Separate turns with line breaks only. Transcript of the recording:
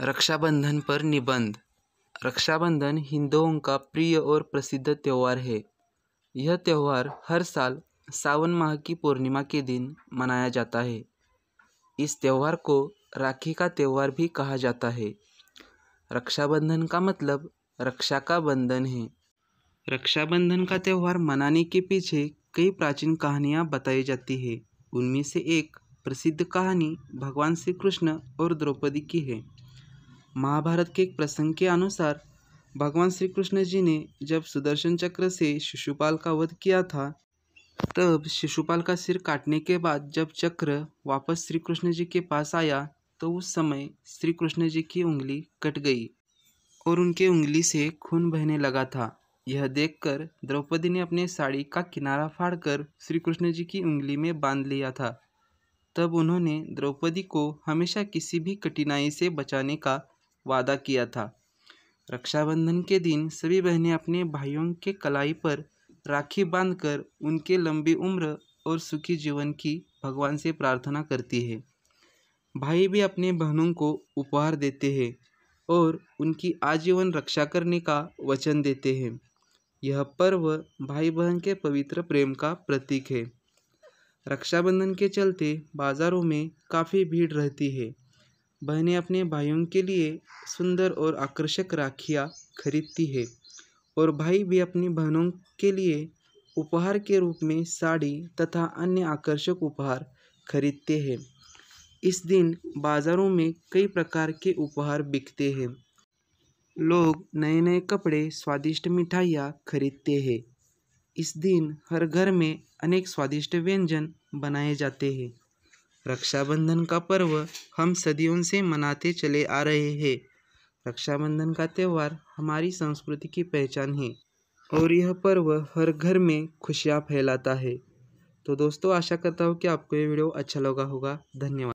रक्षाबंधन पर निबंध रक्षाबंधन हिंदुओं का प्रिय और प्रसिद्ध त्यौहार है यह त्यौहार हर साल सावन माह की पूर्णिमा के दिन मनाया जाता है इस त्यौहार को राखी का त्यौहार भी कहा जाता है रक्षाबंधन का मतलब रक्षा का बंधन है रक्षाबंधन का त्यौहार मनाने के पीछे कई प्राचीन कहानियाँ बताई जाती है उनमें से एक प्रसिद्ध कहानी भगवान श्री कृष्ण और द्रौपदी की है महाभारत के एक प्रसंग के अनुसार भगवान श्री कृष्ण जी ने जब सुदर्शन चक्र से शिशुपाल का वध किया था तब शिशुपाल का सिर काटने के बाद जब चक्र वापस श्री कृष्ण जी के पास आया तो उस समय श्री कृष्ण जी की उंगली कट गई और उनके उंगली से खून बहने लगा था यह देखकर द्रौपदी ने अपने साड़ी का किनारा फाड़कर श्री कृष्ण जी की उंगली में बांध लिया था तब उन्होंने द्रौपदी को हमेशा किसी भी कठिनाई से बचाने का वादा किया था रक्षाबंधन के दिन सभी बहनें अपने भाइयों के कलाई पर राखी बांधकर उनके लंबी उम्र और सुखी जीवन की भगवान से प्रार्थना करती है भाई भी अपने बहनों को उपहार देते हैं और उनकी आजीवन रक्षा करने का वचन देते हैं यह पर्व भाई बहन के पवित्र प्रेम का प्रतीक है रक्षाबंधन के चलते बाज़ारों में काफ़ी भीड़ रहती है बहनें अपने भाइयों के लिए सुंदर और आकर्षक राखियाँ खरीदती है और भाई भी अपनी बहनों के लिए उपहार के रूप में साड़ी तथा अन्य आकर्षक उपहार खरीदते हैं इस दिन बाज़ारों में कई प्रकार के उपहार बिकते हैं लोग नए नए कपड़े स्वादिष्ट मिठाइयाँ खरीदते हैं इस दिन हर घर में अनेक स्वादिष्ट व्यंजन बनाए जाते हैं रक्षाबंधन का पर्व हम सदियों से मनाते चले आ रहे हैं रक्षाबंधन का त्यौहार हमारी संस्कृति की पहचान है और यह पर्व हर घर में खुशियाँ फैलाता है तो दोस्तों आशा करता हूँ कि आपको ये वीडियो अच्छा लगा होगा धन्यवाद